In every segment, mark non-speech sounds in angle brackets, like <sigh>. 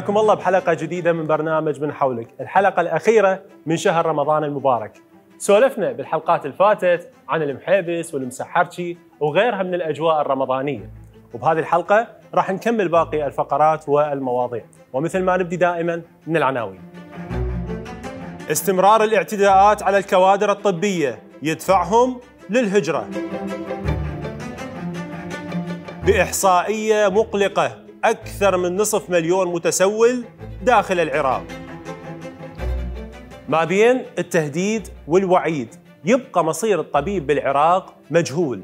حياكم الله بحلقة جديدة من برنامج من حولك الحلقة الأخيرة من شهر رمضان المبارك سولفنا بالحلقات الفاتت عن المحيبس والمسحرشي وغيرها من الأجواء الرمضانية وبهذه الحلقة راح نكمل باقي الفقرات والمواضيع ومثل ما نبدي دائما من العناوين استمرار الاعتداءات على الكوادر الطبية يدفعهم للهجرة بإحصائية مقلقة أكثر من نصف مليون متسول داخل العراق ما بين التهديد والوعيد يبقى مصير الطبيب بالعراق مجهول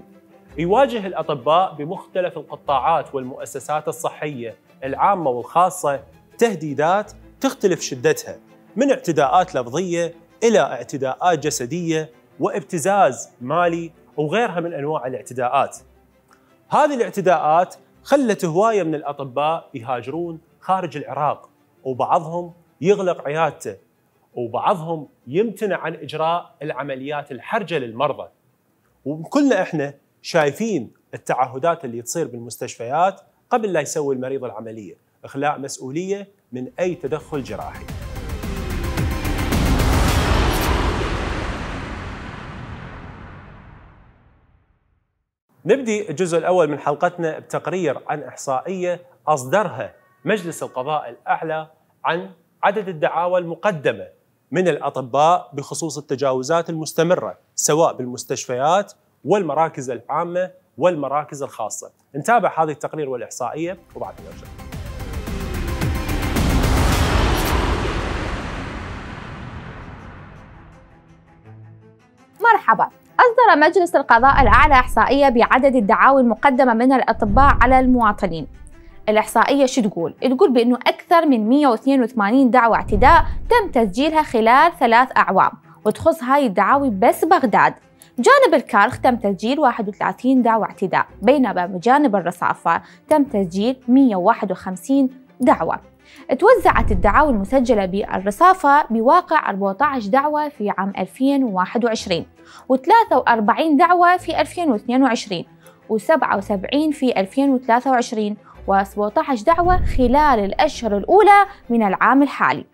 يواجه الأطباء بمختلف القطاعات والمؤسسات الصحية العامة والخاصة تهديدات تختلف شدتها من اعتداءات لفظية إلى اعتداءات جسدية وابتزاز مالي وغيرها من أنواع الاعتداءات هذه الاعتداءات خلت هوايه من الاطباء يهاجرون خارج العراق وبعضهم يغلق عيادته وبعضهم يمتنع عن اجراء العمليات الحرجه للمرضى وكلنا احنا شايفين التعهدات اللي تصير بالمستشفيات قبل لا يسوي المريض العمليه اخلاء مسؤوليه من اي تدخل جراحي نبدي الجزء الأول من حلقتنا بتقرير عن إحصائية أصدرها مجلس القضاء الأعلى عن عدد الدعاوى المقدمة من الأطباء بخصوص التجاوزات المستمرة سواء بالمستشفيات والمراكز العامة والمراكز الخاصة نتابع هذه التقرير والإحصائية وبعد نرجع مرحبا أصدر مجلس القضاء الأعلى إحصائية بعدد الدعاوي المقدمة من الأطباء على المواطنين الإحصائية شو تقول؟ تقول بأنه أكثر من 182 دعوة اعتداء تم تسجيلها خلال ثلاث أعوام وتخص هاي الدعاوي بس بغداد بجانب الكرخ تم تسجيل 31 دعوة اعتداء بينما بجانب الرصافة تم تسجيل 151 دعوة توزعت الدعاوى المسجلة بالرصافة بواقع 14 دعوة في عام 2021 و43 دعوة في 2022 و77 في 2023 و17 دعوة خلال الأشهر الأولى من العام الحالي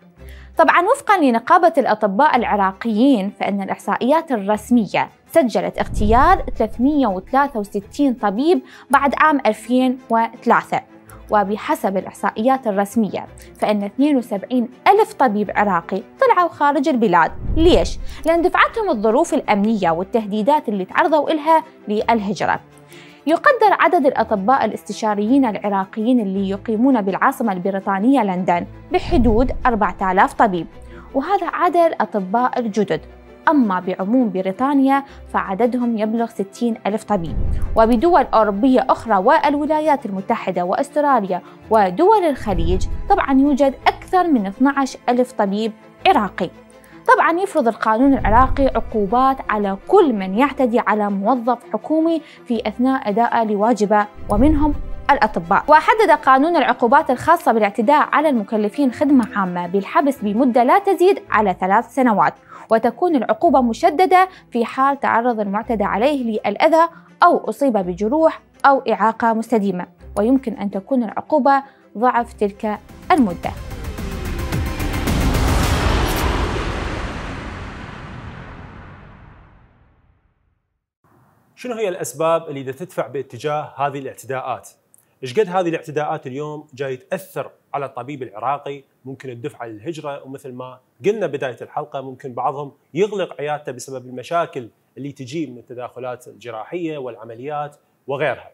طبعا وفقا لنقابة الأطباء العراقيين فإن الإحصائيات الرسمية سجلت اغتيال 363 طبيب بعد عام 2003 وبحسب الإحصائيات الرسمية فإن 72 ألف طبيب عراقي طلعوا خارج البلاد ليش؟ لأن دفعتهم الظروف الأمنية والتهديدات اللي تعرضوا إلها للهجرة يقدر عدد الأطباء الاستشاريين العراقيين اللي يقيمون بالعاصمة البريطانية لندن بحدود 4000 طبيب وهذا عدد الأطباء الجدد أما بعموم بريطانيا فعددهم يبلغ 60 ألف طبيب وبدول أوروبية أخرى والولايات المتحدة وأستراليا ودول الخليج طبعا يوجد أكثر من 12 ألف طبيب عراقي طبعا يفرض القانون العراقي عقوبات على كل من يعتدي على موظف حكومي في أثناء أدائه لواجبه ومنهم الأطباء وحدد قانون العقوبات الخاصة بالاعتداء على المكلفين خدمة عامة بالحبس بمدة لا تزيد على ثلاث سنوات وتكون العقوبة مشددة في حال تعرض المعتدى عليه للأذى أو أصيب بجروح أو إعاقة مستديمة ويمكن أن تكون العقوبة ضعف تلك المدة شنو هي الأسباب اللي تدفع باتجاه هذه الاعتداءات؟ إيش قد هذه الاعتداءات اليوم جاي تأثر على الطبيب العراقي ممكن الدفعة للهجرة ومثل ما قلنا بداية الحلقة ممكن بعضهم يغلق عيادته بسبب المشاكل اللي تجي من التداخلات الجراحية والعمليات وغيرها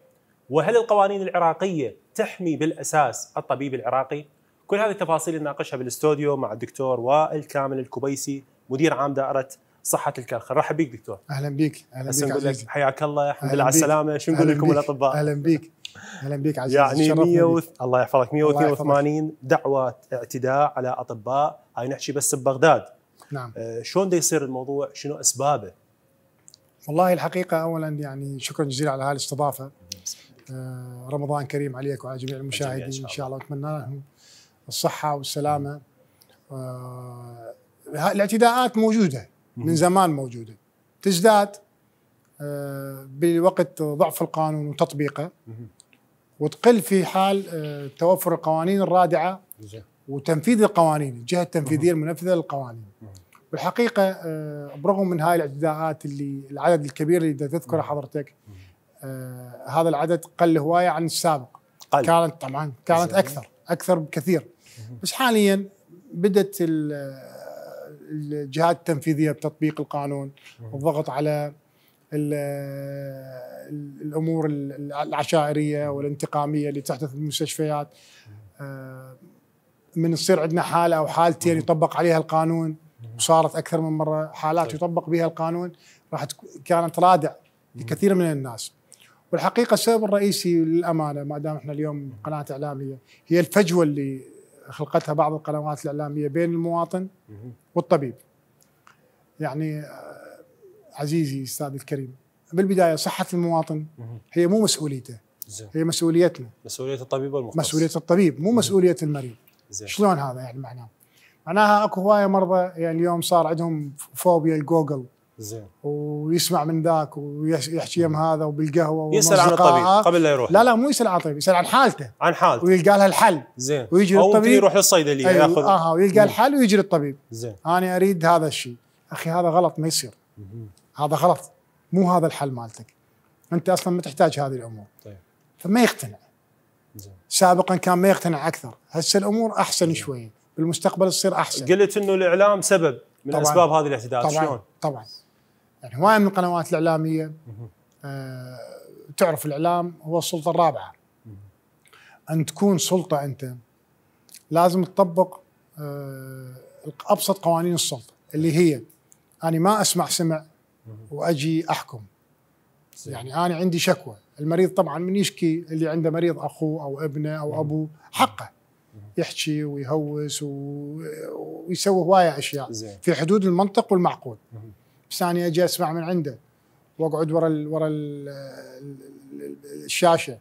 وهل القوانين العراقية تحمي بالأساس الطبيب العراقي؟ كل هذه التفاصيل نناقشها بالاستوديو مع الدكتور وائل كامل الكبيسي مدير عام دائرة صحة الكرخ رحب بك دكتور أهلا بك أهلا بك حياك الله الحمد لله على السلامة شو نقول لكم الأطباء أهلا بك اهلا بك عزيز يعني 100 و... الله يحفظك 182 دعوه اعتداء على اطباء هاي نحكي بس ببغداد نعم آه شلون يصير الموضوع شنو اسبابه والله الحقيقه اولا يعني شكرا جزيلا على هالاستضافه آه رمضان كريم عليك وعلى جميع المشاهدين ان شاء الله, إن شاء الله. واتمنى لهم الصحه والسلامه آه الاعتداءات موجوده من زمان موجوده تزداد آه، بوقت ضعف القانون وتطبيقه وتقل في حال آه، توفر القوانين الرادعه وتنفيذ القوانين الجهه التنفيذيه المنفذه للقوانين بالحقيقه آه، برغم من هاي الاعتداءات اللي العدد الكبير اللي تذكره حضرتك آه، هذا العدد قل هوايه عن السابق قل. كانت طبعا كانت اكثر اكثر بكثير بس حاليا بدات الجهات التنفيذيه بتطبيق القانون والضغط على الامور العشائريه والانتقاميه اللي تحدث بالمستشفيات آه، من تصير عندنا حاله او حالتين يطبق عليها القانون وصارت اكثر من مره حالات طيب. يطبق بها القانون راح كانت رادع لكثير من الناس والحقيقه السبب الرئيسي للامانه ما دام احنا اليوم قناه اعلاميه هي الفجوه اللي خلقتها بعض القنوات الاعلاميه بين المواطن والطبيب يعني آه، عزيزي استاذي الكريم بالبدايه صحه المواطن هي مو مسؤوليته هي مسؤوليتنا مسؤوليه الطبيب والمختص مسؤوليه الطبيب مو مسؤوليه المريض زين. شلون هذا يعني معناه معناها اكو هوايه مرضى يعني اليوم صار عندهم فوبيا الجوجل زين ويسمع من ذاك ويحكي يم هذا وبالقهوه يسال عن الطبيب قبل لا يروح لا لا مو يسال عن الطبيب يسال عن حالته عن حالته ويلقى لها الحل زين ويجي أو للطبيب يروح للصيدليه أيوه ياخذ اها ويلقى الحل ويجي للطبيب زين انا اريد هذا الشيء اخي هذا غلط ما يصير هذا غلط مو هذا الحل مالتك انت اصلا ما تحتاج هذه الامور طيب. فما يقتنع سابقا كان ما يقتنع اكثر هسه الامور احسن شويه بالمستقبل تصير احسن قلت انه الاعلام سبب من طبعًا. اسباب هذه الاعتداءات طبعًا. شلون طبعا يعني هوايه من القنوات الاعلاميه آه تعرف الاعلام هو السلطه الرابعه مه. ان تكون سلطه انت لازم تطبق آه ابسط قوانين السلطه اللي هي انا ما اسمع سمع واجي احكم يعني انا عندي شكوى المريض طبعا من يشكي اللي عنده مريض اخوه او ابنه او ابوه حقه يحكي ويهوس ويسوي هوايه اشياء في حدود المنطق والمعقول بس انا اجي اسمع من عنده واقعد ورا ال ورا ال الشاشه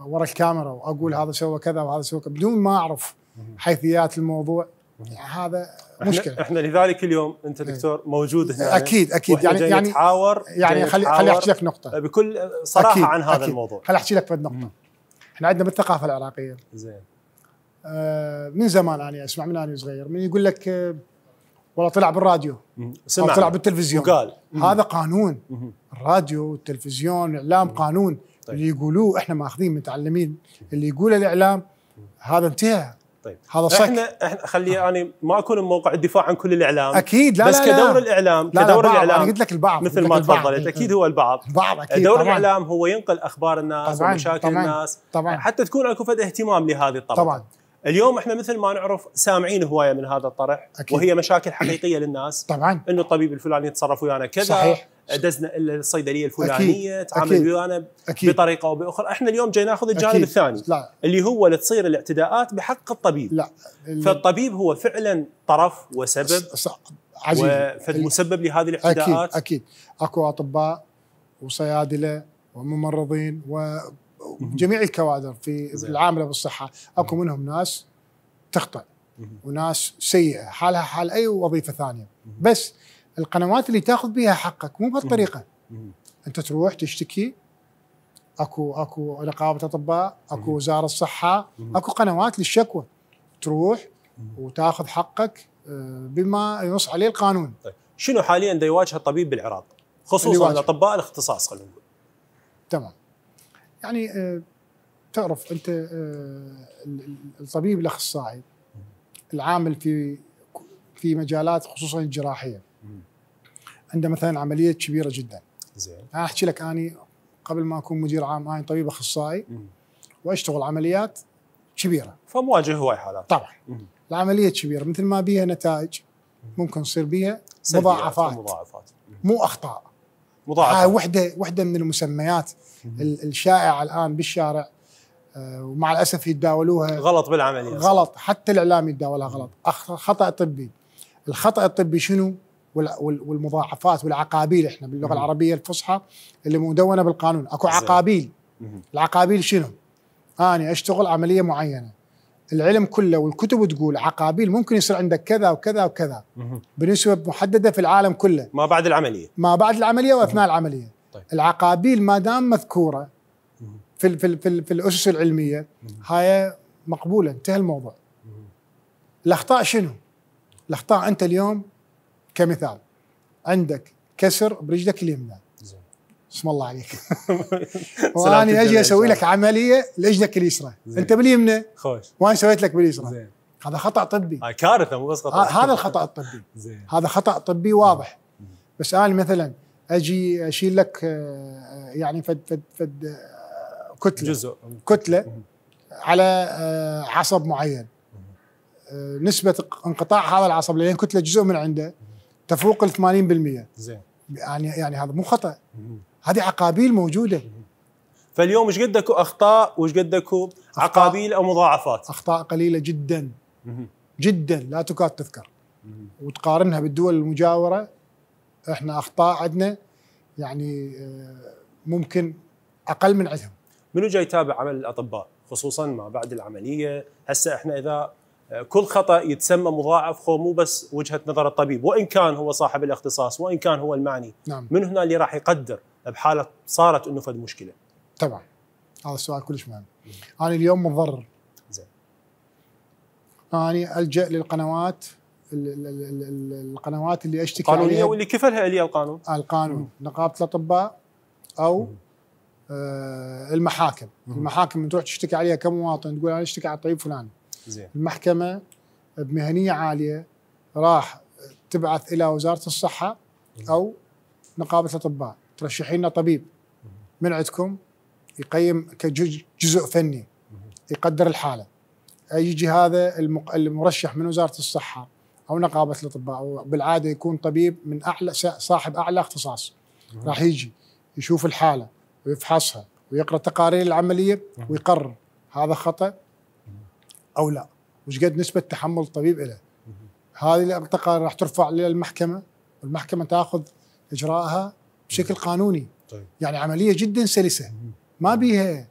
ورا الكاميرا واقول هذا سوى كذا وهذا سوى كذا بدون ما اعرف حيثيات الموضوع يعني هذا مشكله احنا, احنا لذلك اليوم انت إيه. دكتور موجود هنا اكيد اكيد يعني يعني نتحاور يعني خلي خلي احكي لك نقطه بكل صراحه أكيد عن هذا أكيد الموضوع خلي احكي لك فد نقطه احنا عندنا بالثقافه العراقيه زين آه من زمان انا يعني، اسمع من انا صغير من يقول لك آه والله طلع بالراديو سمع طلع بالتلفزيون وقال هذا قانون الراديو والتلفزيون الاعلام قانون طيب. اللي يقولوه احنا ماخذين متعلمين اللي يقوله الاعلام هذا انتهى طيب هذا صح احنا احنا خلي انا يعني ما اكون بموقع الدفاع عن كل الاعلام اكيد لا بس لا بس كدور لا الاعلام لا كدور لا الاعلام انا قلت لك البعض مثل ما تفضلت اكيد هو البعض البعض اكيد دور طبعًا. الاعلام هو ينقل اخبار الناس طبعًا ومشاكل طبعًا الناس طبعًا حتى تكون اكو فد اهتمام لهذه الطبقه طبعًا اليوم احنا مثل ما نعرف سامعين هوايه من هذا الطرح أكيد. وهي مشاكل حقيقيه للناس طبعا انه الطبيب الفلاني يتصرف ويانا كذا صحيح دزنا الصيدليه الفلانيه تعامل ويانا بطريقه او باخرى، احنا اليوم جاي ناخذ الجانب أكيد. الثاني لا. اللي هو لتصير تصير الاعتداءات بحق الطبيب لا فالطبيب هو فعلا طرف وسبب مسبب فالمسبب لهذه الاعتداءات اكيد اكيد اكو اطباء وصيادله وممرضين وجميع الكوادر في زي. العامله بالصحه اكو منهم ناس تخطئ وناس سيئه حالها حال اي وظيفه ثانيه بس القنوات اللي تاخذ بها حقك مو بهالطريقه انت تروح تشتكي اكو اكو نقابه اطباء اكو وزاره الصحه اكو قنوات للشكوى تروح وتاخذ حقك آه، بما ينص عليه القانون طيب شنو حاليا دا يواجه الطبيب بالعراق خصوصا الاطباء الاختصاص خلينا نقول تمام يعني آه، تعرف انت آه، الطبيب الاخصائي العامل في في مجالات خصوصا الجراحيه عنده مثلا عمليه كبيره جدا زين انا احكي لك اني قبل ما اكون مدير عام اني طبيب اخصائي واشتغل عمليات كبيره فمواجه هواي حالات طبعا مم. العمليه كبيره مثل ما بيها نتائج ممكن تصير بيها مضاعفات مضاعفات مو اخطاء مضاعفات هاي وحده وحده من المسميات الشائعه الان بالشارع آه، ومع الاسف يتداولوها غلط بالعمليه غلط حتى الاعلام يتداولها غلط خطا طبي الخطا الطبي شنو؟ والمضاعفات والعقابيل احنا باللغه العربيه الفصحى اللي مدونه بالقانون اكو عقابيل العقابيل شنو؟ انا اشتغل عمليه معينه العلم كله والكتب تقول عقابيل ممكن يصير عندك كذا وكذا وكذا بنسبه محدده في العالم كله ما بعد العمليه ما بعد العمليه واثناء العمليه طيب. العقابيل ما دام مذكوره في في في, في الاسس العلميه هاي مقبوله انتهى الموضوع الاخطاء شنو؟ الاخطاء انت اليوم كمثال عندك كسر برجلك اليمنى بسم الله عليك <laughs> وانا اجي اسوي لك عمليه لرجلك اليسرى انت باليمنى خوش وانا سويت لك باليسرى زين هذا خطا طبي هاي كارثه مو بس خطا هذا الخطا الطبي زين هذا خطا طبي واضح بس انا مثلا اجي اشيل لك آه، يعني فد فد فد كتله جزء كتله على آه، عصب معين آه، نسبه انقطاع هذا العصب لان كتله جزء من عنده تفوق ال 80% زين يعني يعني هذا مو خطا هذه عقابيل موجوده فاليوم ايش قد اكو اخطاء وايش قد اكو عقابيل او مضاعفات اخطاء قليله جدا جدا لا تكاد تذكر وتقارنها بالدول المجاوره احنا اخطاء عندنا يعني آه، ممكن اقل من عندهم منو جاي يتابع عمل الاطباء خصوصا ما بعد العمليه هسه احنا اذا كل خطا يتسمى مضاعف هو مو بس وجهه نظر الطبيب وان كان هو صاحب الاختصاص وان كان هو المعني نعم. من هنا اللي راح يقدر بحاله صارت انه فد مشكله طبعا هذا السؤال كلش مهم انا اليوم متضرر زين انا الجا للقنوات القنوات اللي اشتكي قانونيه واللي كفلها لي القانون القانون نقابه الاطباء او آه المحاكم مم. المحاكم من تروح تشتكي عليها كمواطن تقول انا اشتكي على الطبيب فلان زين المحكمه بمهنيه عاليه راح تبعث الى وزاره الصحه او نقابه الاطباء ترشحين طبيب من عندكم يقيم كجزء فني يقدر الحاله يجي هذا المرشح من وزاره الصحه او نقابه الاطباء وبالعاده يكون طبيب من اعلى صاحب اعلى اختصاص راح يجي يشوف الحاله ويفحصها ويقرا تقارير العمليه ويقرر هذا خطا او لا وش قد نسبه تحمل الطبيب له هذه المنطقه راح ترفع للمحكمه والمحكمه تاخذ اجراءها بشكل قانوني طيب. يعني عمليه جدا سلسه ما بيها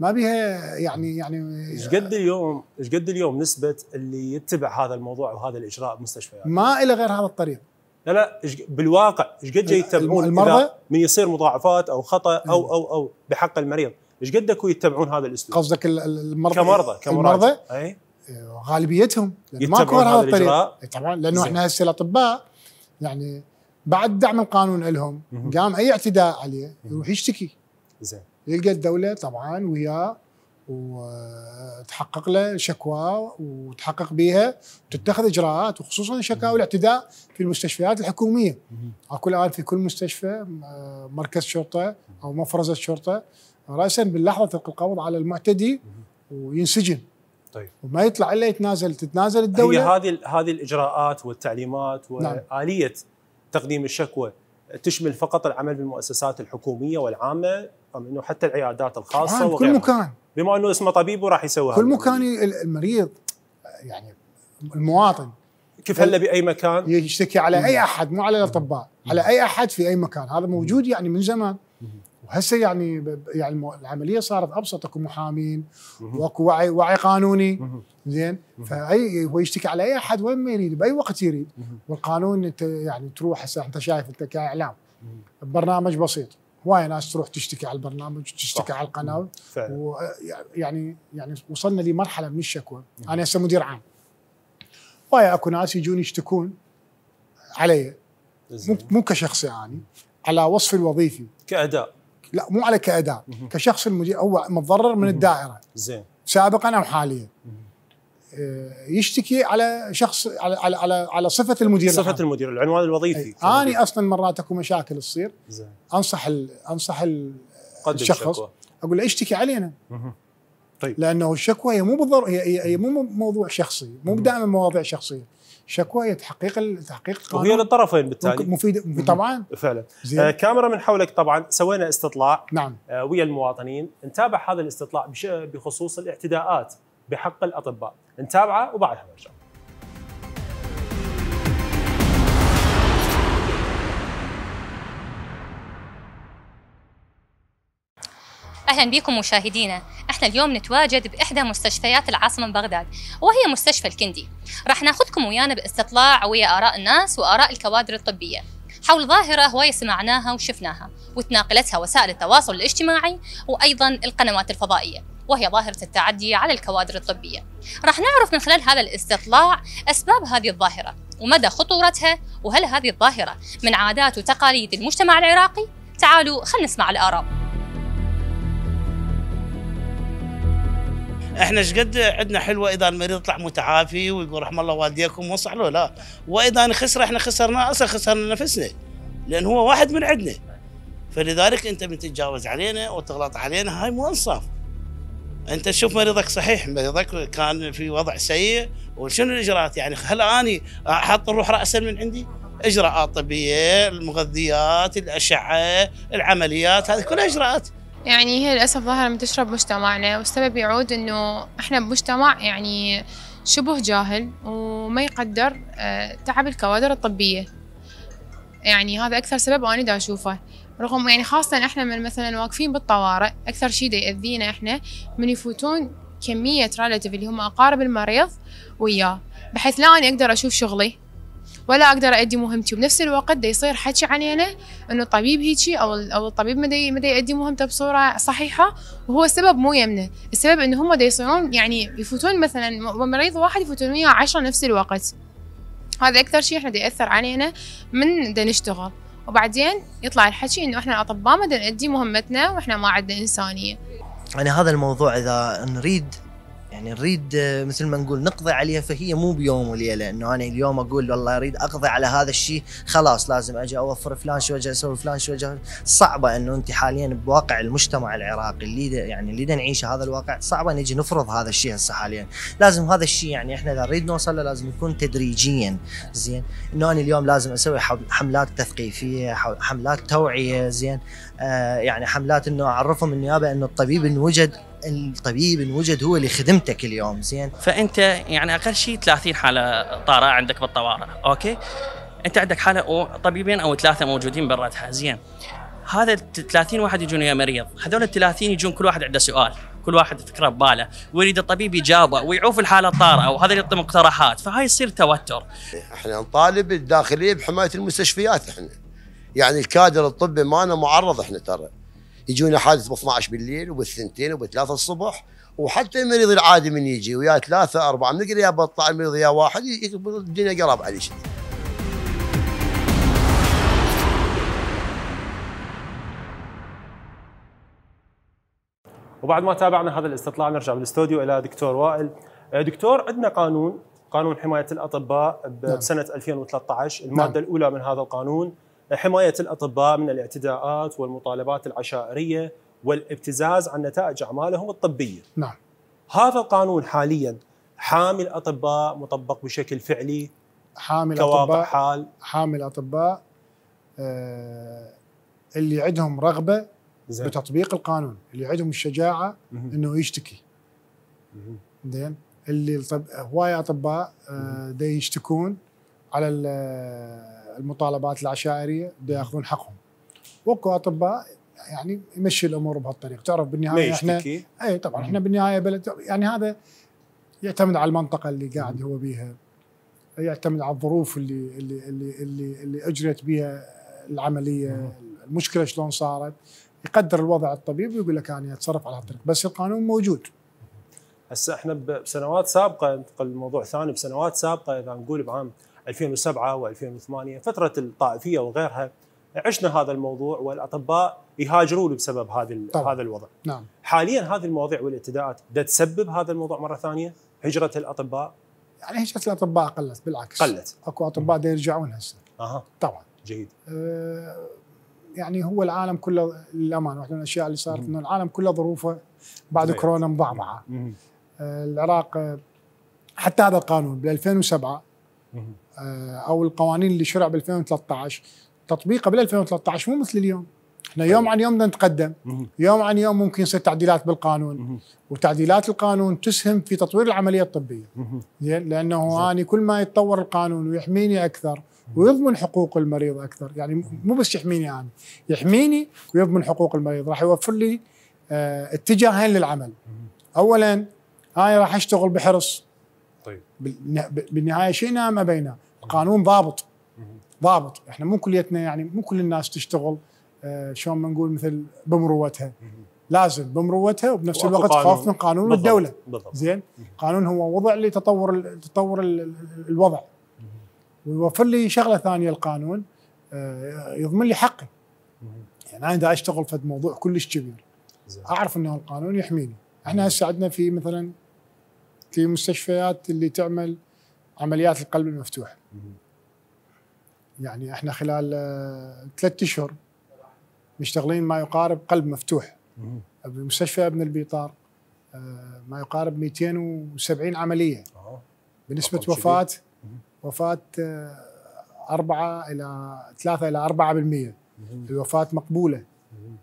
ما بيها يعني يعني ايش قد اليوم ايش قد اليوم نسبه اللي يتبع هذا الموضوع وهذا الاجراء بمستشفيات؟ ما الى غير هذا الطريق لا لا بالواقع ايش قد جاي يتبعون المرضى من يصير مضاعفات او خطا او او او بحق المريض ايش قد اكو يتبعون هذا الاسلوب؟ قصدك المرضى كمرضى كمرضى اي آه، غالبيتهم ماكو هذا الطريق إيه، طبعا لانه احنا هسه الاطباء يعني بعد دعم القانون لهم قام اي اعتداء عليه يروح يشتكي زين يلقى الدوله طبعا وياه وتحقق له شكوى وتحقق بها وتتخذ اجراءات وخصوصا شكاوى الاعتداء في المستشفيات الحكوميه اكو الان في كل مستشفى آه، مركز شرطه او مفرزه شرطه راسا باللحظه تلقي القبض على المعتدي وينسجن طيب وما يطلع الا يتنازل تتنازل الدوله هي هذه هذه الاجراءات والتعليمات واليه نعم. تقديم الشكوى تشمل فقط العمل بالمؤسسات الحكوميه والعامه ام انه حتى العيادات الخاصه نعم، وغيرها. كل مكان بما انه اسمه طبيب وراح يسوي كل مكان المريض يعني المواطن كيف هلا باي مكان يشتكي على اي نعم. احد مو على نعم. الاطباء على اي احد في اي مكان هذا موجود يعني من زمان وهسه يعني يعني العمليه صارت ابسط اكو محامين واكو وعي وعي قانوني زين فاي هو يشتكي على اي احد وين ما يريد باي وقت يريد والقانون انت يعني تروح هسه انت شايف انت كاعلام برنامج بسيط هواي ناس تروح تشتكي على البرنامج تشتكي على القناه ويعني يعني وصلنا لمرحله من الشكوى انا هسه مدير عام هواي اكو ناس يجون يشتكون علي مو كشخصي اني يعني على وصفي الوظيفي كاداء لا مو على كاداء كشخص المدير هو متضرر من الدائره زين سابقا او حاليا آه، يشتكي على شخص على على على, على صفه المدير صفه العام. المدير العنوان الوظيفي اني اصلا مرات اكو مشاكل تصير انصح الـ انصح ال الشخص شكوة. اقول له اشتكي علينا مه. طيب لانه الشكوى هي مو بالضر هي, هي مو موضوع شخصي مو دائما مواضيع شخصيه شكوى هي تحقيق تحقيق وهي للطرفين بالتالي مفيد طبعا فعلا زين. آه كاميرا من حولك طبعا سوينا استطلاع نعم آه ويا المواطنين نتابع هذا الاستطلاع بخصوص الاعتداءات بحق الاطباء نتابعه وبعدها نرجع اهلا بكم مشاهدينا احنا اليوم نتواجد باحدى مستشفيات العاصمه بغداد وهي مستشفى الكندي راح ناخذكم ويانا باستطلاع ويا اراء الناس واراء الكوادر الطبيه حول ظاهره هوايه سمعناها وشفناها وتناقلتها وسائل التواصل الاجتماعي وايضا القنوات الفضائيه وهي ظاهره التعدي على الكوادر الطبيه راح نعرف من خلال هذا الاستطلاع اسباب هذه الظاهره ومدى خطورتها وهل هذه الظاهره من عادات وتقاليد المجتمع العراقي تعالوا خلينا نسمع الاراء احنا ايش قد عندنا حلوه اذا المريض طلع متعافي ويقول رحم الله والديكم وصح له لا واذا خسر احنا خسرناه اصلا خسرنا نفسنا لان هو واحد من عندنا فلذلك انت من تتجاوز علينا وتغلط علينا هاي مو انصاف انت تشوف مريضك صحيح مريضك كان في وضع سيء وشنو الاجراءات يعني هل اني احط الروح راسا من عندي اجراءات طبيه المغذيات الاشعه العمليات هذه كلها اجراءات يعني هي للأسف ظاهرة منتشرة بمجتمعنا والسبب يعود أنه إحنا بمجتمع يعني شبه جاهل وما يقدر آه، تعب الكوادر الطبية يعني هذا أكثر سبب أنا دا أشوفه رغم يعني خاصة إحنا من مثلا واقفين بالطوارئ أكثر شيء دا يأذينا إحنا من يفوتون كمية ريلاتيف اللي هم أقارب المريض وياه بحيث لا أنا أقدر أشوف شغلي ولا اقدر ادي مهمتي وبنفس الوقت دا يصير حكي علينا انه الطبيب هيجي او او الطبيب ما ما يؤدي مهمته بصوره صحيحه وهو السبب مو يمنا السبب انه هم دا يصيرون يعني يفوتون مثلا مريض واحد يفوتون وياه عشرة نفس الوقت هذا اكثر شيء احنا دا ياثر علينا من دا نشتغل وبعدين يطلع الحكي انه احنا الاطباء ما نأدي مهمتنا واحنا ما عندنا انسانيه. يعني هذا الموضوع اذا نريد يعني نريد آه، مثل ما نقول نقضي عليها فهي مو بيوم وليله انه انا اليوم اقول والله اريد اقضي على هذا الشيء خلاص لازم اجي اوفر فلان شو اجي اسوي فلان شو اجي صعبه انه انت حاليا بواقع المجتمع العراقي اللي يعني اللي نعيشه هذا الواقع صعبه نجي نفرض هذا الشيء هسه حاليا لازم هذا الشيء يعني احنا اذا نريد نوصل له لازم يكون تدريجيا زين انه انا اليوم لازم اسوي حملات تثقيفيه حملات توعيه زين آه يعني حملات انه اعرفهم انه يابا انه الطبيب انوجد الطبيب ان وجد هو خدمتك اليوم زين فانت يعني اقل شيء 30 حاله طارئه عندك بالطوارئ اوكي انت عندك حاله أو طبيبين او ثلاثه موجودين براتها زين هذا ال 30 واحد يجون ويا مريض هذول ال 30 يجون كل واحد عنده سؤال كل واحد فكره بباله ويريد الطبيب يجاوبه ويعوف الحاله الطارئه وهذا اللي يعطي مقترحات فهاي يصير توتر احنا نطالب الداخليه بحمايه المستشفيات احنا يعني الكادر الطبي مانا معرض احنا ترى يجونا حادث ب 12 بالليل وبالثنتين وبالثلاثة الصبح وحتى المريض العادي من يجي ويا ثلاثة أربعة من يا بطة المريض يا واحد الدنيا قراب عليه شيء وبعد ما تابعنا هذا الاستطلاع نرجع بالاستوديو الى دكتور وائل آه، دكتور عندنا قانون قانون حمايه الاطباء نعم. بسنه نعم. 2013 الماده نعم. الاولى من هذا القانون حماية الأطباء من الاعتداءات والمطالبات العشائرية والابتزاز عن نتائج أعمالهم الطبية نعم هذا القانون حاليا حامي الأطباء مطبق بشكل فعلي حامي الأطباء حال حامي الأطباء آه اللي عندهم رغبة زين. بتطبيق القانون اللي عندهم الشجاعة مه. أنه يشتكي زين اللي هواية أطباء آه يشتكون على المطالبات العشائريه بده ياخذون حقهم واكو اطباء يعني يمشي الامور بهالطريق تعرف بالنهايه احنا اي طبعا احنا بالنهايه بلد يعني هذا يعتمد على المنطقه اللي قاعد هو بيها يعتمد على الظروف اللي اللي اللي اللي, اللي اجريت بها العمليه المشكله شلون صارت يقدر الوضع الطبيب ويقول لك انا اتصرف على هالطريقه بس القانون موجود هسه احنا بسنوات سابقه ننتقل لموضوع ثاني بسنوات سابقه اذا نقول بعام 2007 و2008 فترة الطائفية وغيرها عشنا هذا الموضوع والأطباء يهاجرون بسبب هذا هذا الوضع نعم. حاليا هذه المواضيع والاعتداءات ده تسبب هذا الموضوع مرة ثانية هجرة الأطباء يعني هجرة الأطباء قلت بالعكس قلت أكو أطباء دا يرجعون هسه أها طبعا جيد أه يعني هو العالم كله للامانه واحدة من الأشياء اللي صارت أنه العالم كله ظروفه بعد مم. كورونا مضعضعه آه، العراق آه، حتى هذا القانون بال 2007 آه، او القوانين اللي شرع ب 2013 تطبيقه بال 2013 مو مثل اليوم احنا يوم أيوة. عن يوم بدنا نتقدم يوم عن يوم ممكن يصير تعديلات بالقانون وتعديلات القانون تسهم في تطوير العمليه الطبيه لانه اني كل ما يتطور القانون ويحميني اكثر ويضمن حقوق المريض اكثر يعني مو بس يحميني انا يحميني ويضمن حقوق المريض راح يوفر لي آه، اتجاهين للعمل اولا انا راح اشتغل بحرص طيب بالنهايه شئنا ام ابينا قانون ضابط ضابط احنا مو كليتنا يعني مو كل الناس تشتغل آه، شلون ما نقول مثل بمروتها لازم بمروتها وبنفس الوقت خاف من قانون بالضبط. الدوله بالضبط. زين قانون هو وضع لتطور تطور الوضع ويوفر لي شغله ثانيه القانون آه، يضمن لي حقي يعني انا اذا اشتغل في موضوع كلش كبير اعرف انه القانون يحميني احنا هسه عندنا في مثلا في مستشفيات اللي تعمل عمليات القلب المفتوح يعني احنا خلال آه، ثلاثة اشهر مشتغلين ما يقارب قلب مفتوح بمستشفى ابن البيطار آه، ما يقارب 270 عمليه آه، بنسبه وفاه وفاه 4 الى 3 الى 4% الوفاه مقبوله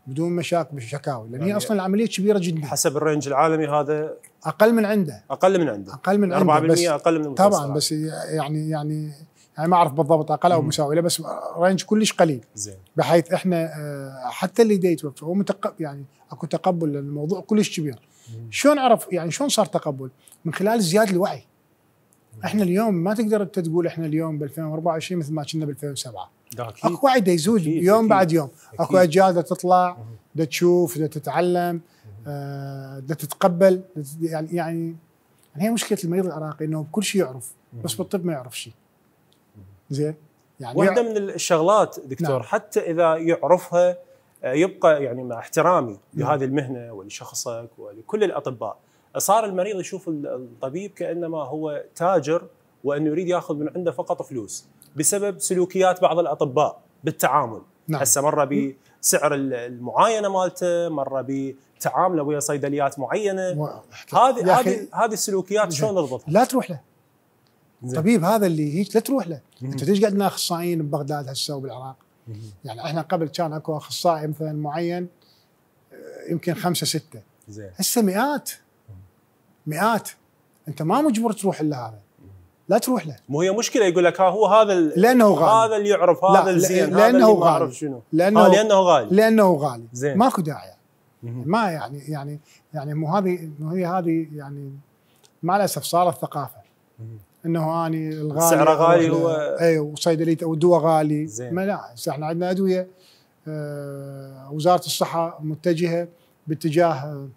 بدون مشاكل شكاوي لان يعني هي اصلا العمليه كبيره جدا حسب الرينج العالمي هذا اقل من عنده اقل من عنده اقل من عنده 4% بس اقل من المتوسط طبعا بس يعني يعني يعني ما اعرف بالضبط اقل او مساوي له بس رينج كلش قليل زين بحيث احنا آه، حتى اللي دا يتوفى هو يعني اكو تقبل للموضوع كلش كبير شلون عرف يعني شلون صار تقبل؟ من خلال زياده الوعي احنا اليوم ما تقدر انت تقول احنا اليوم ب 2024 مثل ما كنا ب 2007 اكو وعي يزوج يوم بعد يوم اكو اجيال تطلع دا تشوف دا تتعلم دا آه، تتقبل يعني-, يعني يعني هي مشكله المريض العراقي انه كل شيء يعرف بس بالطب ما يعرف شيء زين يعني واحده من الشغلات دكتور نعم. حتى اذا يعرفها آه، يبقى يعني مع احترامي نعم. لهذه المهنه ولشخصك ولكل الاطباء صار المريض يشوف الطبيب كانما هو تاجر وانه يريد ياخذ من عنده فقط فلوس بسبب سلوكيات بعض الاطباء بالتعامل نعم. هسه مره بسعر المعاينه مالته مره بتعامله ويا صيدليات معينه هذه هذه هذه السلوكيات شلون نضبطها لا تروح له طبيب هذا اللي هيك لا تروح له انت ليش قاعد اخصائيين ببغداد هسه وبالعراق يعني احنا قبل كان اكو اخصائي مثلا معين آه، يمكن خمسه سته زين هسه مئات مئات انت ما مجبر تروح الا هذا لا تروح له مو هي مشكله يقول لك ها هو هذا لانه غالي هذا اللي يعرف هذا لا الزين هذا اللي ما اعرف شنو لانه لانه غالي لانه غالي زين ماكو داعي ما يعني يعني يعني مو هذه مو هي هذه يعني مع الاسف صارت ثقافه انه اني الغالي سعره غالي هو اي او دواء غالي زين. ما لا احنا عندنا ادويه آه وزاره الصحه متجهه باتجاه آه،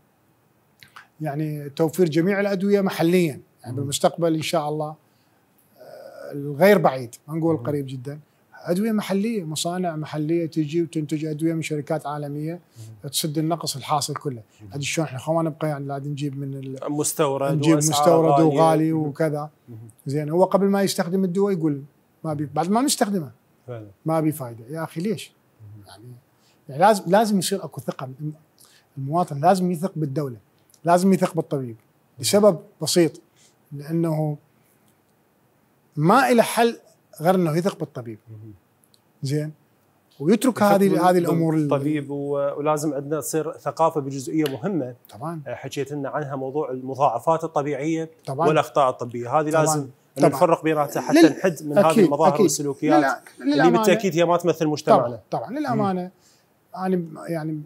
يعني توفير جميع الادويه محليا يعني بالمستقبل ان شاء الله الغير بعيد ما نقول قريب جدا ادويه محليه مصانع محليه تجي وتنتج ادويه من شركات عالميه تسد النقص الحاصل كله هذا شلون احنا ما نبقى يعني لازم نجيب من المستورد نجيب مستورد وغالي وكذا زين هو قبل ما يستخدم الدواء يقول ما بي بعد ما نستخدمه ما بي فائده يا اخي ليش؟ يعني, يعني لازم لازم يصير اكو ثقه المواطن لازم يثق بالدوله لازم يثق بالطبيب لسبب بسيط لانه ما إلى حل غير انه يثق بالطبيب زين ويترك هذه هذه الامور الطبيب ولازم عندنا تصير ثقافه بجزئيه مهمه طبعا آه، حكيت لنا عنها موضوع المضاعفات الطبيعيه طبعا والاخطاء الطبيه هذه طبعا لازم طبعا نفرق بيناتها حتى لل... نحد من أكيد. هذه المظاهر أكيد. والسلوكيات للأ... اللي بالتاكيد هي ما تمثل مجتمعنا طبعا, طبعا للامانه انا يعني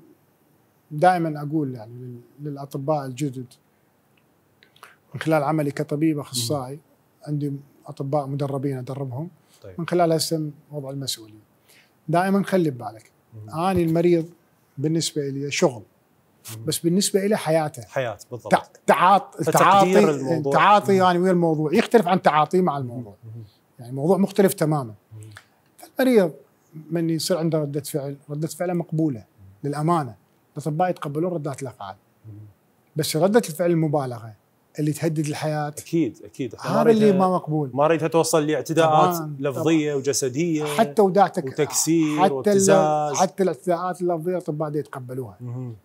دائما اقول يعني للاطباء الجدد من خلال عملي كطبيب اخصائي عندي اطباء مدربين ادربهم طيب. من خلال اسم وضع المسؤوليه دائما خلي ببالك اني المريض بالنسبه لي شغل مم. بس بالنسبه لي حياته حياه بالضبط تع... تعاط تعاطي الموضوع. تعاطي يعني ويا الموضوع يختلف عن تعاطي مع الموضوع مم. يعني موضوع مختلف تماما المريض فالمريض من يصير عنده رده فعل رده فعله مقبوله للامانه الاطباء يتقبلون ردات الافعال بس رده الفعل المبالغه اللي تهدد الحياه اكيد اكيد هذا اللي ما مقبول ما ريتها توصل لاعتداءات لفظيه طبعاً. وجسديه حتى وداعتك وتكسير حتى وابتزاز حتى الاعتداءات اللفظيه الاطباء دي يتقبلوها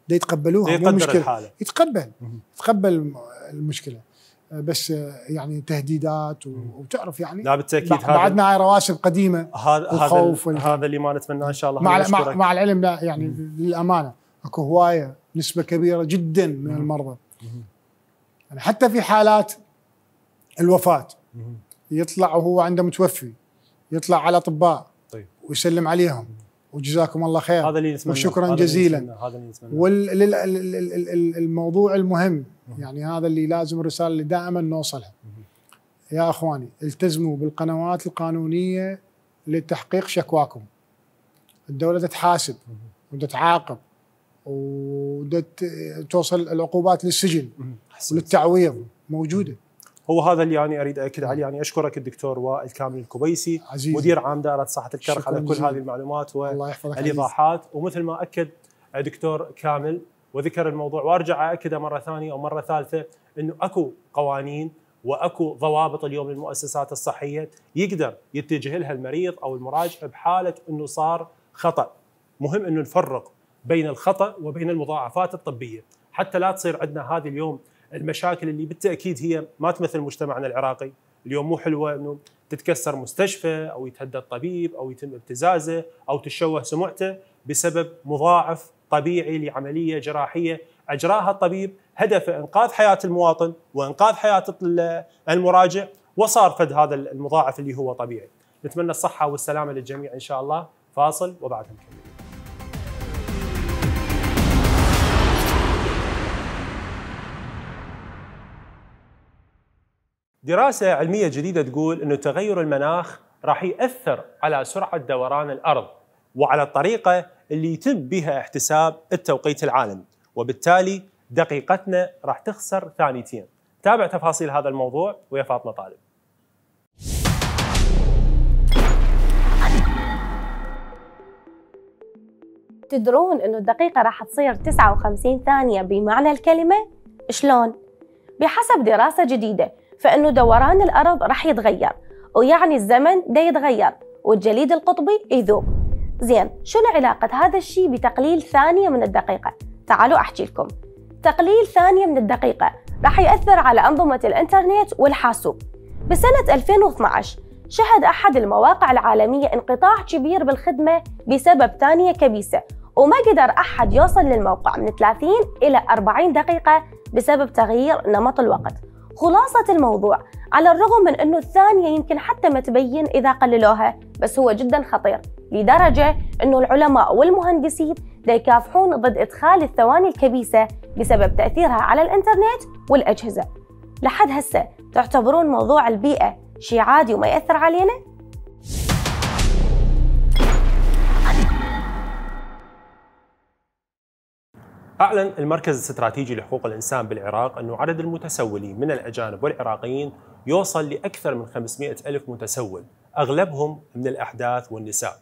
دا يتقبلوها دا مشكله الحالة. يتقبل مم. يتقبل المشكله بس يعني تهديدات وتعرف يعني لا بالتاكيد هذا بعدنا على رواسب قديمه هذا هذا, هذا اللي ما نتمناه ان شاء الله مع, مع, مع العلم لا يعني للامانه اكو هوايه نسبه كبيره جدا من المرضى يعني حتى في حالات الوفاه يطلع وهو عنده متوفي يطلع على اطباء طيب. ويسلم عليهم وجزاكم الله خير هذا اللي نتمنى وشكرا هذا جزيلا هذا اللي والموضوع المهم يعني هذا اللي لازم الرساله اللي دائما نوصلها يا اخواني التزموا بالقنوات القانونيه لتحقيق شكواكم الدوله تتحاسب وتتعاقب وتوصل العقوبات للسجن وللتعويض موجوده هو هذا اللي يعني اريد اكد عليه يعني اشكرك الدكتور وائل كامل الكبيسي عزيزي. مدير عام دائره صحه الكرخ على كل هذه المعلومات والايضاحات ومثل ما اكد دكتور كامل وذكر الموضوع وارجع اكده مره ثانيه او مره ثالثه انه اكو قوانين واكو ضوابط اليوم للمؤسسات الصحيه يقدر يتجه لها المريض او المراجع بحاله انه صار خطا مهم انه نفرق بين الخطا وبين المضاعفات الطبيه حتى لا تصير عندنا هذه اليوم المشاكل اللي بالتاكيد هي ما تمثل مجتمعنا العراقي اليوم مو حلوه انه تتكسر مستشفى او يتهدد طبيب او يتم ابتزازه او تشوه سمعته بسبب مضاعف طبيعي لعمليه جراحيه اجراها الطبيب هدفه انقاذ حياه المواطن وانقاذ حياه المراجع وصار فد هذا المضاعف اللي هو طبيعي. نتمنى الصحه والسلامه للجميع ان شاء الله، فاصل وبعدها نكمل. دراسة علمية جديدة تقول أنه تغير المناخ راح يأثر على سرعة دوران الأرض وعلى الطريقة اللي يتم بها احتساب التوقيت العالمي وبالتالي دقيقتنا راح تخسر ثانيتين تابع تفاصيل هذا الموضوع ويا فاطمة طالب تدرون انه الدقيقة راح تصير 59 ثانية بمعنى الكلمة؟ شلون؟ بحسب دراسة جديدة فإنه دوران الأرض رح يتغير ويعني الزمن ده يتغير والجليد القطبي يذوب زين شنو علاقة هذا الشيء بتقليل ثانية من الدقيقة؟ تعالوا أحكي لكم تقليل ثانية من الدقيقة راح يأثر على أنظمة الإنترنت والحاسوب بسنة 2012 شهد أحد المواقع العالمية انقطاع كبير بالخدمة بسبب ثانية كبيسة وما قدر أحد يوصل للموقع من 30 إلى 40 دقيقة بسبب تغيير نمط الوقت خلاصة الموضوع على الرغم من أنه الثانية يمكن حتى ما تبين إذا قللوها بس هو جدا خطير لدرجة أنه العلماء والمهندسين دا يكافحون ضد إدخال الثواني الكبيسة بسبب تأثيرها على الإنترنت والأجهزة لحد هسه تعتبرون موضوع البيئة شيء عادي وما يأثر علينا؟ أعلن المركز الاستراتيجي لحقوق الإنسان بالعراق أنه عدد المتسولين من الأجانب والعراقيين يوصل لأكثر من 500 ألف متسول أغلبهم من الأحداث والنساء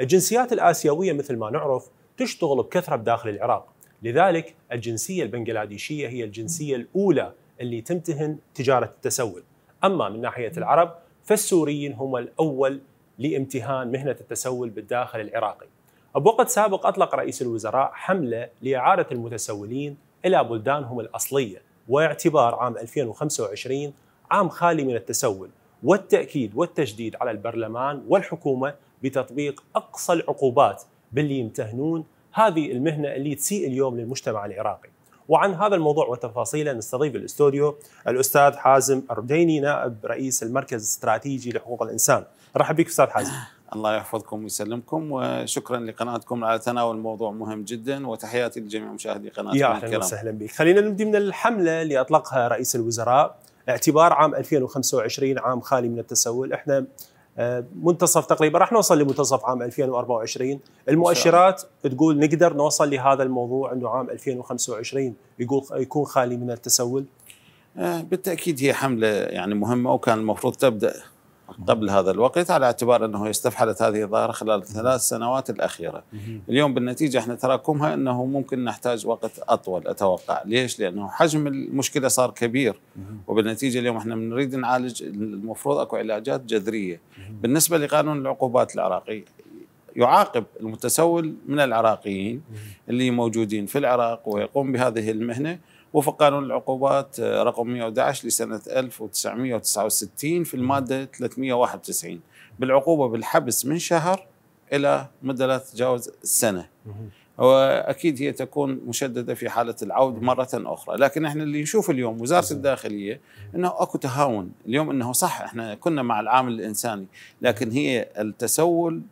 الجنسيات الآسيوية مثل ما نعرف تشتغل بكثرة بداخل العراق لذلك الجنسية البنغلاديشية هي الجنسية الأولى اللي تمتهن تجارة التسول أما من ناحية العرب فالسوريين هم الأول لامتهان مهنة التسول بالداخل العراقي بوقت سابق أطلق رئيس الوزراء حملة لإعادة المتسولين إلى بلدانهم الأصلية واعتبار عام 2025 عام خالي من التسول والتأكيد والتشديد على البرلمان والحكومة بتطبيق أقصى العقوبات باللي يمتهنون هذه المهنة اللي تسيء اليوم للمجتمع العراقي وعن هذا الموضوع وتفاصيله نستضيف الاستوديو الاستاذ حازم الرديني نائب رئيس المركز الاستراتيجي لحقوق الانسان رحب بك استاذ حازم <laughs> الله يحفظكم ويسلمكم وشكرا لقناتكم على تناول موضوع مهم جدا وتحياتي لجميع مشاهدي قناتكم يا اهلا وسهلا بك خلينا نبدي من الحمله اللي اطلقها رئيس الوزراء اعتبار عام 2025 عام خالي من التسول احنا آه، منتصف تقريبا راح نوصل لمنتصف عام 2024 المؤشرات تقول نقدر نوصل لهذا الموضوع انه عام 2025 يقول يكون خالي من التسول آه، بالتاكيد هي حمله يعني مهمه وكان المفروض تبدا قبل هذا الوقت على اعتبار انه استفحلت هذه الظاهره خلال الثلاث سنوات الاخيره. اليوم بالنتيجه احنا تراكمها انه ممكن نحتاج وقت اطول اتوقع، ليش؟ لانه حجم المشكله صار كبير وبالنتيجه اليوم احنا بنريد نعالج المفروض اكو علاجات جذريه. بالنسبه لقانون العقوبات العراقي يعاقب المتسول من العراقيين اللي موجودين في العراق ويقوم بهذه المهنه وفق قانون العقوبات آه، رقم 111 لسنة 1969 في المادة 391 بالعقوبة بالحبس من شهر إلى مدة لا تتجاوز السنة واكيد هي تكون مشدده في حاله العود مره اخرى، لكن احنا اللي نشوف اليوم وزاره الداخليه انه اكو تهاون، اليوم انه صح احنا كنا مع العامل الانساني، لكن هي التسول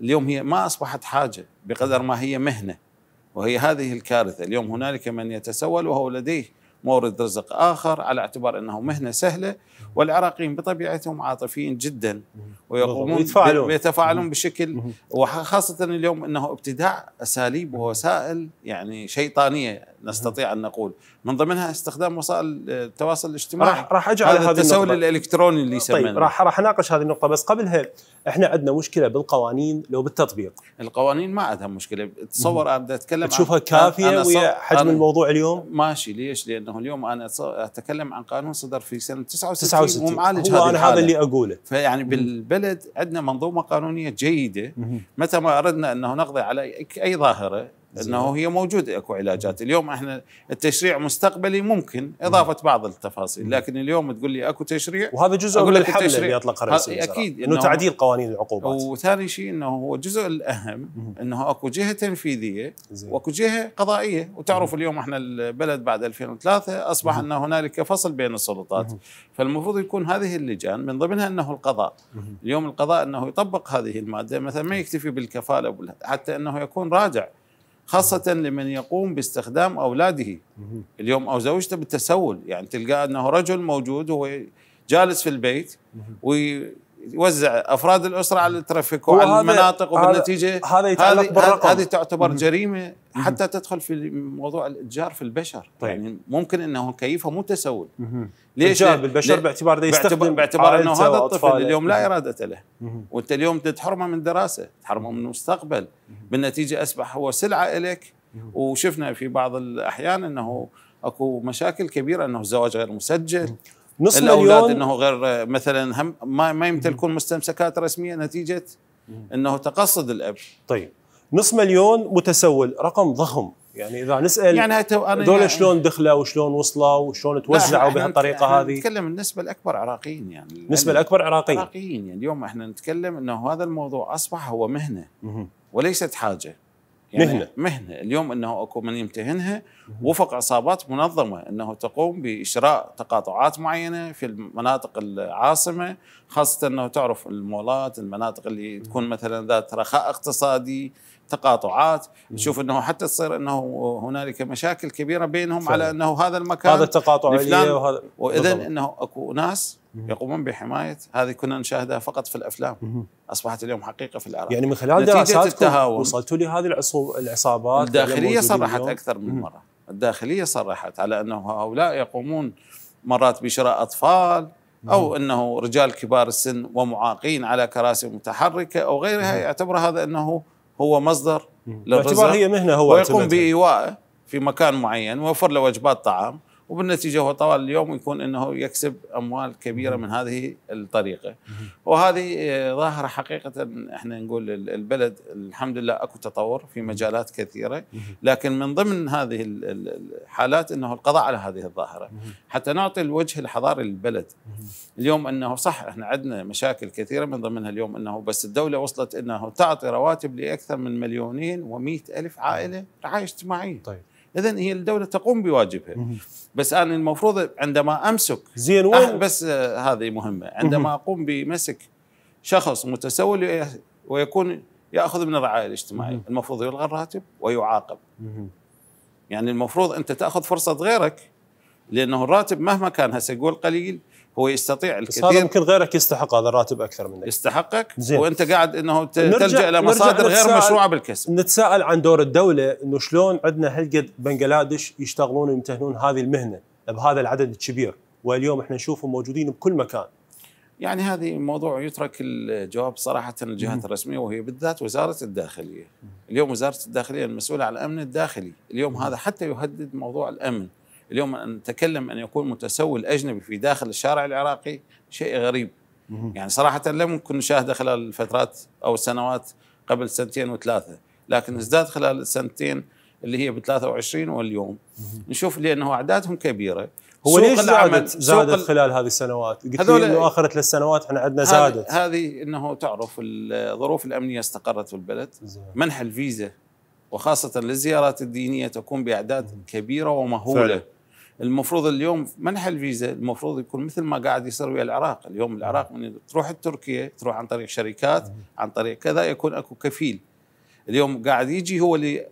اليوم هي ما اصبحت حاجه بقدر ما هي مهنه. وهي هذه الكارثة اليوم هنالك من يتسول وهو لديه مورد رزق آخر على اعتبار أنه مهنة سهلة والعراقيين بطبيعتهم عاطفيين جدا ويقومون يتفاعلون ويتفاعلون بشكل وخاصة اليوم أنه ابتداع أساليب ووسائل يعني شيطانية نستطيع ان نقول من ضمنها استخدام وسائل التواصل آه، الاجتماعي راح راح اجي على هذا التسول الالكتروني اللي طيب، يسمونه طيب راح راح اناقش هذه النقطه بس قبلها احنا عندنا مشكله بالقوانين لو بالتطبيق القوانين ما عندها مشكله تصور انا اتكلم تشوفها كافيه ويا حجم الموضوع اليوم ماشي ليش لانه اليوم انا اتكلم عن قانون صدر في سنه 69, 69. ومعالج هذا انا هذا اللي اقوله فيعني بالبلد عندنا منظومه قانونيه جيده متى ما اردنا انه نقضي على اي ظاهره انه هي موجود اكو علاجات اليوم احنا التشريع مستقبلي ممكن اضافه بعض التفاصيل لكن اليوم تقول لي اكو تشريع وهذا جزء من الحمله اللي اطلقها رئيس اكيد انه تعديل قوانين العقوبات وثاني شيء انه هو الجزء الاهم انه اكو جهه تنفيذيه واكو جهه قضائيه وتعرف اليوم احنا البلد بعد 2003 اصبح ان هنالك فصل بين السلطات فالمفروض يكون هذه اللجان من ضمنها انه القضاء اليوم القضاء انه يطبق هذه الماده مثلا ما يكتفي بالكفاله حتى انه يكون راجع خاصة لمن يقوم باستخدام أولاده اليوم أو زوجته بالتسول يعني تلقاه أنه رجل موجود هو جالس في البيت يوزع افراد الاسره على الترافيك وعلى المناطق وبالنتيجه هذا يتعلق بالرقم هذه تعتبر جريمه حتى تدخل في موضوع الاتجار في البشر طيب. يعني ممكن انه مو تسول ليش اتجار بالبشر باعتبار ده يستخدم باعتبار انه هذا الطفل اليوم لا اراده له وانت اليوم تحرمه من دراسه تحرمه من المستقبل بالنتيجه اصبح هو سلعه الك وشفنا في بعض الاحيان انه اكو مشاكل كبيره انه الزواج غير مسجل نص الاولاد مليون انه غير مثلا هم ما, ما يمتلكون مستمسكات رسميه نتيجه انه تقصد الاب طيب نص مليون متسول رقم ضخم يعني اذا نسال يعني انا دول يعني شلون دخلوا وشلون وصلوا وشلون توزعوا بهالطريقه هذه نتكلم النسبه الاكبر عراقيين يعني النسبه يعني الاكبر عراقيين عراقيين يعني اليوم احنا نتكلم انه هذا الموضوع اصبح هو مهنه وليست حاجه يعني مهنة مهنة اليوم أنه أكو من يمتهنها وفق عصابات منظمة أنه تقوم بإشراء تقاطعات معينة في المناطق العاصمة خاصة أنه تعرف المولات المناطق اللي تكون مثلا ذات رخاء اقتصادي تقاطعات نشوف انه حتى تصير انه هنالك مشاكل كبيره بينهم على انه هذا المكان هذا التقاطع وهذا واذا انه اكو ناس يقومون بحمايه هذه كنا نشاهدها فقط في الافلام مم. اصبحت اليوم حقيقه في العراق يعني من خلال دراساتكم وصلتوا لهذه العصابات الداخليه صرحت اكثر من مره الداخليه صرحت على انه هؤلاء يقومون مرات بشراء اطفال او انه رجال كبار السن ومعاقين على كراسي متحركه او غيرها يعتبر هذا انه هو مصدر للرزق هي مهنه هو ويقوم بايوائه في مكان معين ويوفر له وجبات طعام وبالنتيجه هو طوال اليوم يكون انه يكسب اموال كبيره من هذه الطريقه وهذه آه، ظاهره حقيقه احنا نقول البلد الحمد لله اكو تطور في مجالات كثيره لكن من ضمن هذه الحالات انه القضاء على هذه الظاهره حتى نعطي الوجه الحضاري للبلد اليوم انه صح احنا عندنا مشاكل كثيره من ضمنها اليوم انه بس الدوله وصلت انه تعطي رواتب لاكثر من مليونين و ألف عائله رعايه اجتماعيه طيب اذا هي الدوله تقوم بواجبها بس انا المفروض عندما امسك زين وين بس آه، هذه مهمه عندما اقوم بمسك شخص متسول ويكون ياخذ من الرعايه الاجتماعيه المفروض يلغى الراتب ويعاقب يعني المفروض انت تاخذ فرصه غيرك لانه الراتب مهما كان هسه يقول قليل هو يستطيع الكثير بس هذا يمكن غيرك يستحق هذا الراتب اكثر منك يستحقك زين. وانت قاعد انه تلجا لمصادر غير مشروعه بالكسب نتساءل عن دور الدوله انه شلون عندنا هالقد بنجلاديش يشتغلون ويمتهنون هذه المهنه بهذا العدد الكبير واليوم احنا نشوفهم موجودين بكل مكان يعني هذه موضوع يترك الجواب صراحه للجهات الرسميه وهي بالذات وزاره الداخليه اليوم وزاره الداخليه المسؤوله عن الامن الداخلي اليوم هذا حتى يهدد موضوع الامن اليوم أن نتكلم أن يكون متسول أجنبي في داخل الشارع العراقي شيء غريب يعني صراحة لم نكن نشاهده خلال الفترات أو السنوات قبل سنتين وثلاثة لكن ازداد خلال السنتين اللي هي ب 23 واليوم نشوف لانه اعدادهم كبيره هو ليش زادت زادت خلال هذه السنوات؟ قلت لي انه اخر ثلاث سنوات احنا عندنا زادت هذه انه تعرف الظروف الامنيه استقرت في البلد منح الفيزا وخاصة للزيارات الدينية تكون بأعداد كبيرة ومهولة فعلا. المفروض اليوم منح الفيزا المفروض يكون مثل ما قاعد يصير ويا العراق اليوم العراق من تروح تركيا تروح عن طريق شركات عن طريق كذا يكون اكو كفيل اليوم قاعد يجي هو اللي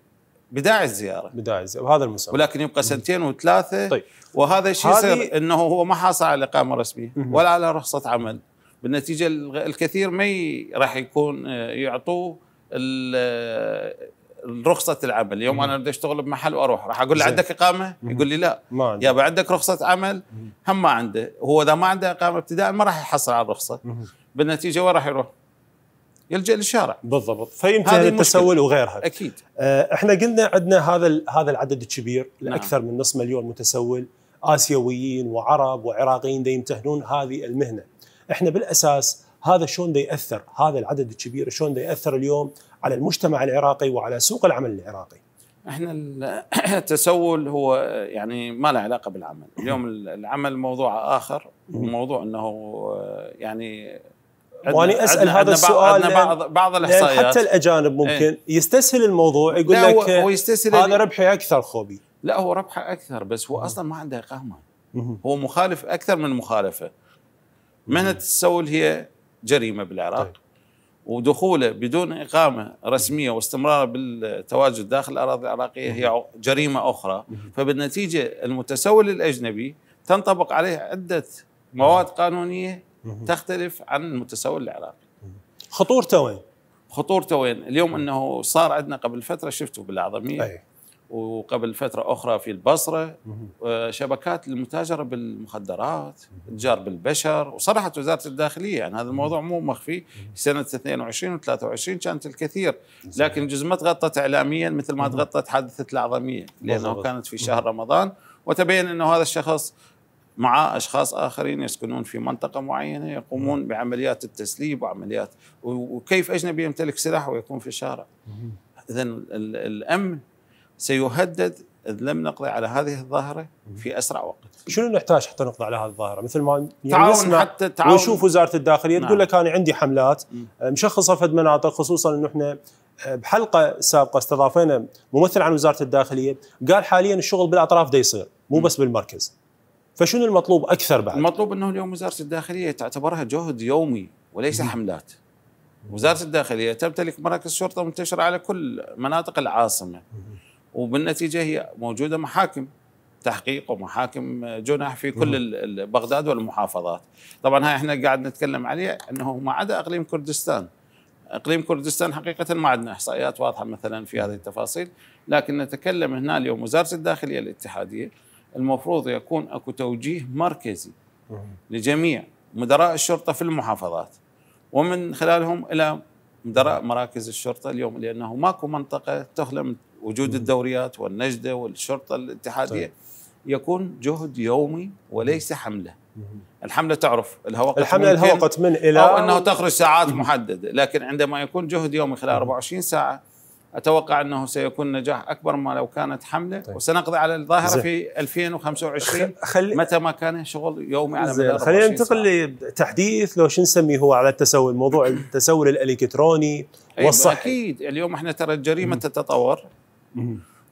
بداعي الزياره بداعي الزياره وهذا المسار ولكن يبقى سنتين وثلاثه طيب وهذا الشيء يصير انه هو ما حاصل على اقامه رسميه ولا على رخصه عمل بالنتيجه الكثير ما راح يكون آه، يعطوه رخصه العمل اليوم مم. انا بدي اشتغل بمحل واروح راح اقول له عندك اقامه مم. يقول لي لا ما عندي. عندك رخصه عمل مم. هم ما عنده هو اذا ما عنده اقامه ابتداء ما راح يحصل على الرخصه مم. بالنتيجه وين راح يروح يلجا للشارع بالضبط فيمتهن التسول وغيرها اكيد آه احنا قلنا عندنا هذا هذا العدد الكبير نعم. من نصف مليون متسول اسيويين وعرب وعراقيين يمتهنون هذه المهنه احنا بالاساس هذا شلون ياثر هذا العدد الكبير شلون ياثر اليوم على المجتمع العراقي وعلى سوق العمل العراقي احنا <clears throat> التسول هو يعني ما له علاقه بالعمل، اليوم العمل موضوع اخر موضوع انه آه، يعني واني اسال هذا السؤال عندنا بعض بعض الاحصائيات حتى الاجانب إيه. ممكن ايه؟ يستسهل الموضوع يقول لك هو, يستسهل هذا ربحي اكثر خوبي لا هو ربحه اكثر بس هو اصلا ما عنده اقامه هو مخالف اكثر من مخالفه مهنه التسول هي جريمه بالعراق طيب. ودخوله بدون إقامة رسمية واستمراره بالتواجد داخل الأراضي العراقية هي جريمة أخرى فبالنتيجة المتسول الأجنبي تنطبق عليه عدة مواد قانونية تختلف عن المتسول العراقي خطورته وين؟ خطورته وين؟ اليوم أنه صار عندنا قبل فترة شفته بالأعظمية وقبل فترة أخرى في البصرة شبكات المتاجرة بالمخدرات تجار بالبشر وصرحت وزارة الداخلية يعني هذا الموضوع مو مخفي سنة 22 و 23 كانت الكثير لكن جزء ما تغطت إعلاميا مثل ما تغطت حادثة الأعظمية لأنه كانت في شهر رمضان وتبين أنه هذا الشخص مع اشخاص اخرين يسكنون في منطقه معينه يقومون بعمليات التسليب وعمليات وكيف اجنبي يمتلك سلاح ويكون في الشارع اذا الامن سيهدد اذ لم نقضي على هذه الظاهره في اسرع وقت. شنو نحتاج حتى نقضي على هذه الظاهره؟ مثل ما يعني نسمع حتى تعاون ونشوف وزاره الداخليه نعم. تقول لك انا عندي حملات آه، مشخصه في مناطق خصوصا انه احنا آه، بحلقه سابقه استضافينا ممثل عن وزاره الداخليه قال حاليا الشغل بالاطراف دا يصير مو بس بالمركز. فشنو المطلوب اكثر بعد؟ المطلوب انه اليوم وزاره الداخليه تعتبرها جهد يومي وليس حملات. وزاره الداخليه تمتلك مراكز شرطه منتشره على كل مناطق العاصمه. وبالنتيجه هي موجوده محاكم تحقيق ومحاكم جنح في كل بغداد والمحافظات طبعا هاي احنا قاعد نتكلم عليه انه ما عدا اقليم كردستان اقليم كردستان حقيقه ما عندنا احصائيات واضحه مثلا في هذه التفاصيل لكن نتكلم هنا اليوم وزاره الداخليه الاتحاديه المفروض يكون اكو توجيه مركزي لجميع مدراء الشرطه في المحافظات ومن خلالهم الى مدراء مراكز الشرطه اليوم لانه ماكو منطقه تخلى من وجود الدوريات والنجده والشرطه الاتحاديه طيب. يكون جهد يومي وليس حمله الحمله تعرف الهوقت الحمله الهوقت من الى او انه تخرج ساعات محدده لكن عندما يكون جهد يومي خلال 24 ساعه اتوقع انه سيكون نجاح اكبر ما لو كانت حمله طيب. وسنقضي على الظاهره في 2025 خلي متى ما كان شغل يومي على مدار خلينا ننتقل لتحديث لو شو نسميه هو على التسول موضوع <clears throat> التسول الالكتروني أيوة، والصحي اكيد اليوم احنا ترى الجريمه تتطور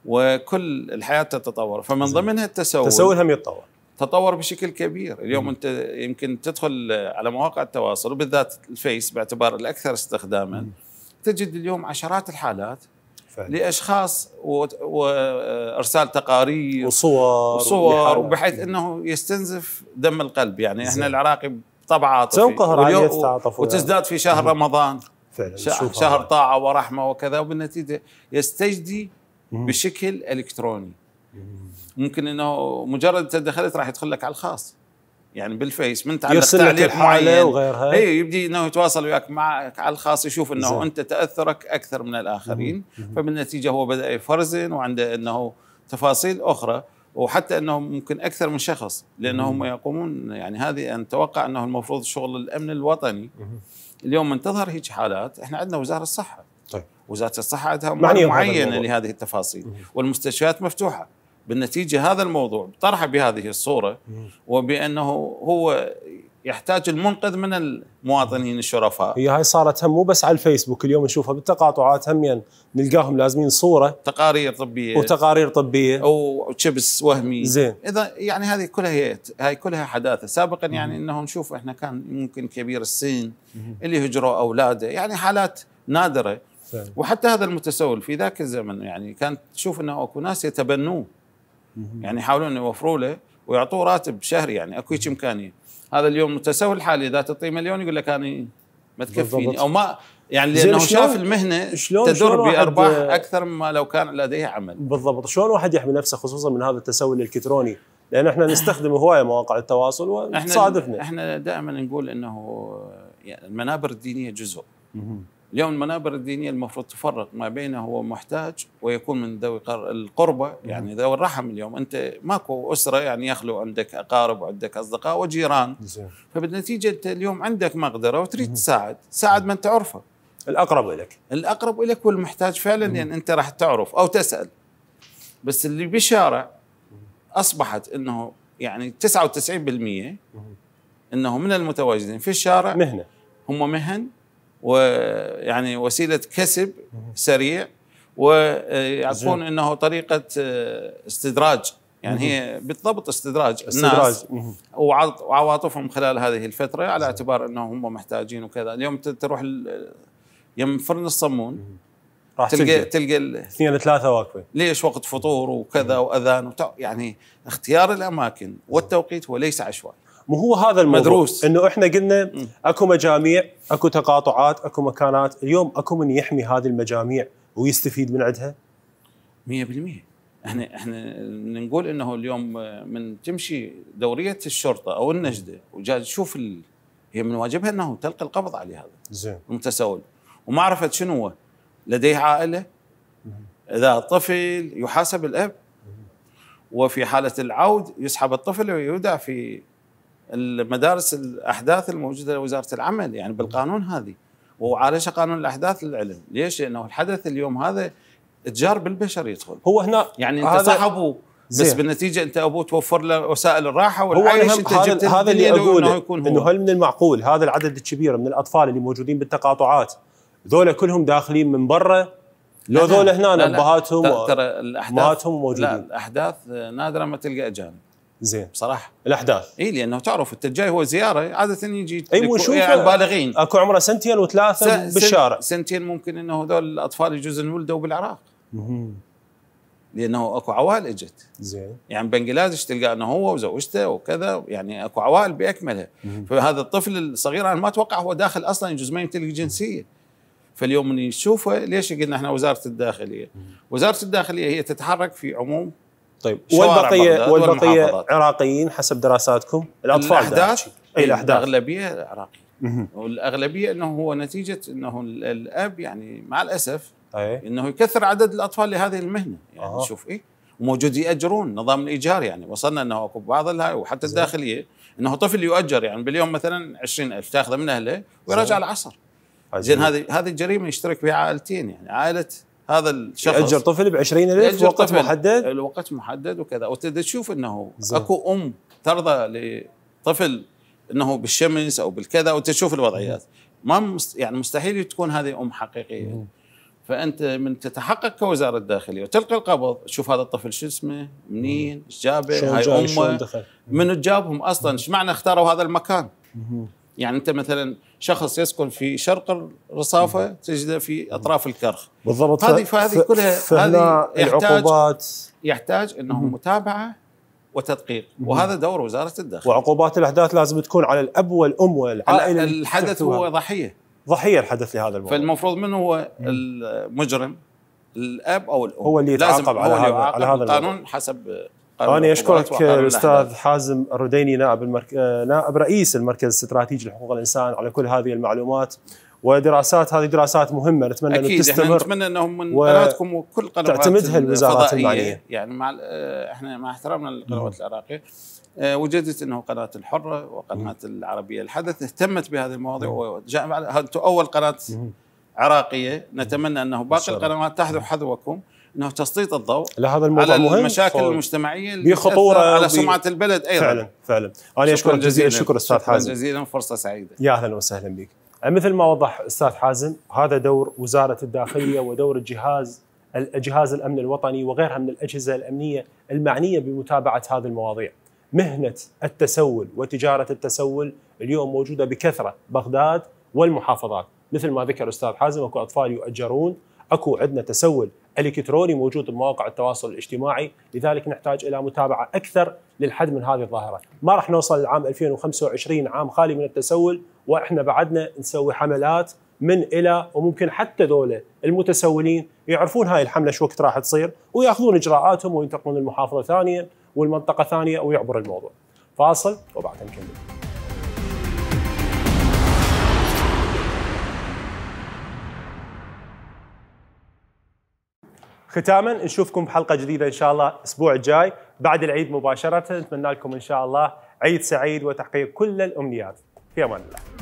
وكل الحياه تتطور فمن ضمنها التسول التسول هم يتطور تطور بشكل كبير اليوم مم. انت يمكن تدخل على مواقع التواصل وبالذات الفيس باعتبار الاكثر استخداما مم. تجد اليوم عشرات الحالات فعلا. لاشخاص وارسال تقارير وصور وصور وبحيث انه يستنزف دم القلب يعني زي. احنا العراقي طبع عاطفي تنقهر عاليه وتزداد في شهر مم. رمضان فعلا شهر طاعه ورحمه وكذا وبالنتيجه يستجدي بشكل الكتروني ممكن انه مجرد انت دخلت راح يدخل لك على الخاص يعني بالفيس من تعلق يرسل تعليق لك معين وغيرها اي يبدي انه يتواصل وياك معك على الخاص يشوف انه زي. انت تاثرك اكثر من الاخرين فبالنتيجه هو بدا يفرزن وعنده انه تفاصيل اخرى وحتى انه ممكن اكثر من شخص لانهم يقومون يعني هذه نتوقع انه المفروض شغل الامن الوطني اليوم من تظهر هيك حالات احنا عندنا وزاره الصحه طيب. وزاره الصحه عندها معنيه معينه لهذه التفاصيل مم. والمستشفيات مفتوحه بالنتيجه هذا الموضوع طرحه بهذه الصوره مم. وبانه هو يحتاج المنقذ من المواطنين الشرفاء هي هاي صارت هم مو بس على الفيسبوك اليوم نشوفها بالتقاطعات هم يعني نلقاهم لازمين صوره تقارير طبيه وتقارير طبيه وشبس وهمي زين اذا يعني هذه كلها هي هاي كلها حداثه سابقا مم. يعني انه نشوف احنا كان ممكن كبير السن اللي هجروا اولاده يعني حالات نادره وحتى هذا المتسول في ذاك الزمن يعني كانت تشوف انه اكو ناس يتبنوه يعني يحاولون يوفروا له ويعطوه راتب شهري يعني اكو هيك امكانيه هذا اليوم متسول الحالي اذا تعطيه مليون يقول لك انا ما تكفيني او ما يعني لانه شاف المهنه شلون تدر بارباح اكثر مما لو كان لديه عمل بالضبط شلون الواحد يحمي نفسه خصوصا من هذا التسول الالكتروني لان احنا نستخدم هوايه مواقع التواصل وتصادفنا احنا دائما نقول انه يعني المنابر الدينيه جزء اليوم المنابر الدينية المفروض تفرق ما بين هو محتاج ويكون من ذوي القربة يعني ذوي الرحم اليوم أنت ماكو أسرة يعني يخلو عندك أقارب وعندك أصدقاء وجيران فبالنتيجة أنت اليوم عندك مقدرة وتريد تساعد ساعد من تعرفه الأقرب إليك الأقرب إليك والمحتاج فعلا لأن يعني أنت راح تعرف أو تسأل بس اللي بشارع أصبحت أنه يعني 99% أنه من المتواجدين في الشارع مهنة هم مهن ويعني وسيله كسب سريع ويعرفون انه طريقه آه، استدراج يعني هي بالضبط استدراج, استدراج. الناس وعواطفهم خلال هذه الفتره على اعتبار انه هم محتاجين وكذا اليوم تروح يم فرن الصمون راح تلقى تلقى اثنين ثلاثه واقفين ليش وقت فطور وكذا واذان وتع... يعني اختيار الاماكن والتوقيت هو ليس عشوائي مو هو هذا الموضوع مدروس انه احنا قلنا اكو مجاميع اكو تقاطعات اكو مكانات اليوم اكو من يحمي هذه المجاميع ويستفيد من عندها 100% احنا احنا نقول انه اليوم من تمشي دوريه الشرطه او النجده وجاي تشوف ال... هي من واجبها انه تلقي القبض على هذا زين المتسول وما عرفت شنو هو لديه عائله اذا طفل يحاسب الاب وفي حاله العود يسحب الطفل ويودع في المدارس الاحداث الموجوده لوزاره العمل يعني بالقانون هذه وعالجها قانون الاحداث للعلم، ليش؟ لانه الحدث اليوم هذا اتجار بالبشر يدخل هو هنا يعني انت صاحبه بس بالنتيجه انت ابوه توفر له وسائل الراحه والعيش هذا, هذا اللي اقوله انه, إنه هل من المعقول هذا العدد الكبير من الاطفال اللي موجودين بالتقاطعات ذولا كلهم داخلين من برا لو ذولا هنا ابهاتهم امهاتهم موجودين لا الاحداث نادره ما تلقى اجانب زين بصراحه الاحداث اي لانه تعرف انت الجاي هو زياره عاده يجي اي ونشوف البالغين اكو عمره سنتين وثلاثه سن بالشارع سنتين ممكن انه هذول الاطفال يجوز انولدوا بالعراق لانه اكو عوائل اجت زين يعني بنجلاديش تلقى انه هو وزوجته وكذا يعني اكو عوائل باكملها فهذا الطفل الصغير انا ما اتوقع هو داخل اصلا يجوز ما يمتلك جنسيه فاليوم من نشوفه ليش قلنا احنا وزاره الداخليه؟ مم. وزاره الداخليه هي تتحرك في عموم طيب والبقيه والبقيه عراقيين حسب دراساتكم الاطفال الاحداث اي الاحداث الاغلبيه عراقيين والاغلبيه انه هو نتيجه انه الاب يعني مع الاسف أي. انه يكثر عدد الاطفال لهذه المهنه يعني آه. شوف ايه وموجود ياجرون نظام الايجار يعني وصلنا انه اكو بعض وحتى الداخليه انه طفل يؤجر يعني باليوم مثلا 20000 تاخذه من اهله ويرجع العصر زين هذه هذه الجريمه يشترك فيها عائلتين يعني عائله هذا الشخص ياجر طفل ب 20000 وقت طفل محدد الوقت محدد وكذا وتشوف انه زي. اكو ام ترضى لطفل انه بالشمس او بالكذا وتشوف الوضعيات ما مست يعني مستحيل تكون هذه ام حقيقيه مم. فانت من تتحقق كوزاره الداخليه وتلقي القبض تشوف هذا الطفل شو اسمه منين ايش جابه هاي امه منو جابهم اصلا ايش معنى اختاروا هذا المكان مم. يعني انت مثلا شخص يسكن في شرق الرصافه تجده في اطراف الكرخ بالضبط هذه فهذه كلها هذه العقوبات يحتاج انه متابعه وتدقيق وهذا دور وزاره الداخل وعقوبات الاحداث لازم تكون على الاب والام والعائله آه، الحدث هو ضحيه ضحيه الحدث لهذا الموضوع فالمفروض من هو المجرم الاب او الام هو اللي يتعاقب على هذا على هذا القانون حسب انا اشكرك الاستاذ حازم الرديني نائب المرك... نائب رئيس المركز الاستراتيجي لحقوق الانسان على كل هذه المعلومات ودراسات هذه دراسات مهمه نتمنى أكيد. ان تستمر نتمنى انهم من قناتكم وكل قنوات تعتمدها الوزارات المعنيه يعني مع آه، احنا مع احترامنا للقنوات العراقيه آه، وجدت انه قناه الحره وقناه مم. العربيه الحدث اهتمت بهذه المواضيع وجاء اول قناه مم. عراقيه نتمنى انه باقي القنوات تحذو حذوكم انه تسليط الضوء على هذا الموضوع على مهم المشاكل المجتمعيه بخطوره على سمعه البلد ايضا فعلا فعلا انا اشكرك جزيل الشكر استاذ حازم شكرا جزيلا فرصه سعيده يا اهلا وسهلا بك مثل ما وضح استاذ حازم هذا دور وزاره الداخليه ودور الجهاز جهاز الامن الوطني وغيرها من الاجهزه الامنيه المعنيه بمتابعه هذه المواضيع. مهنه التسول وتجاره التسول اليوم موجوده بكثره بغداد والمحافظات، مثل ما ذكر استاذ حازم اكو اطفال يؤجرون، اكو عندنا تسول الكتروني موجود بمواقع التواصل الاجتماعي، لذلك نحتاج الى متابعه اكثر للحد من هذه الظاهره، ما راح نوصل لعام 2025 عام خالي من التسول واحنا بعدنا نسوي حملات من الى وممكن حتى ذولا المتسولين يعرفون هاي الحمله شو وقت راح تصير وياخذون اجراءاتهم وينتقلون المحافظه ثانيه والمنطقه ثانيه ويعبر الموضوع. فاصل وبعدها نكمل. ختاما نشوفكم بحلقه جديده ان شاء الله الاسبوع الجاي بعد العيد مباشره نتمنى لكم ان شاء الله عيد سعيد وتحقيق كل الامنيات في امان الله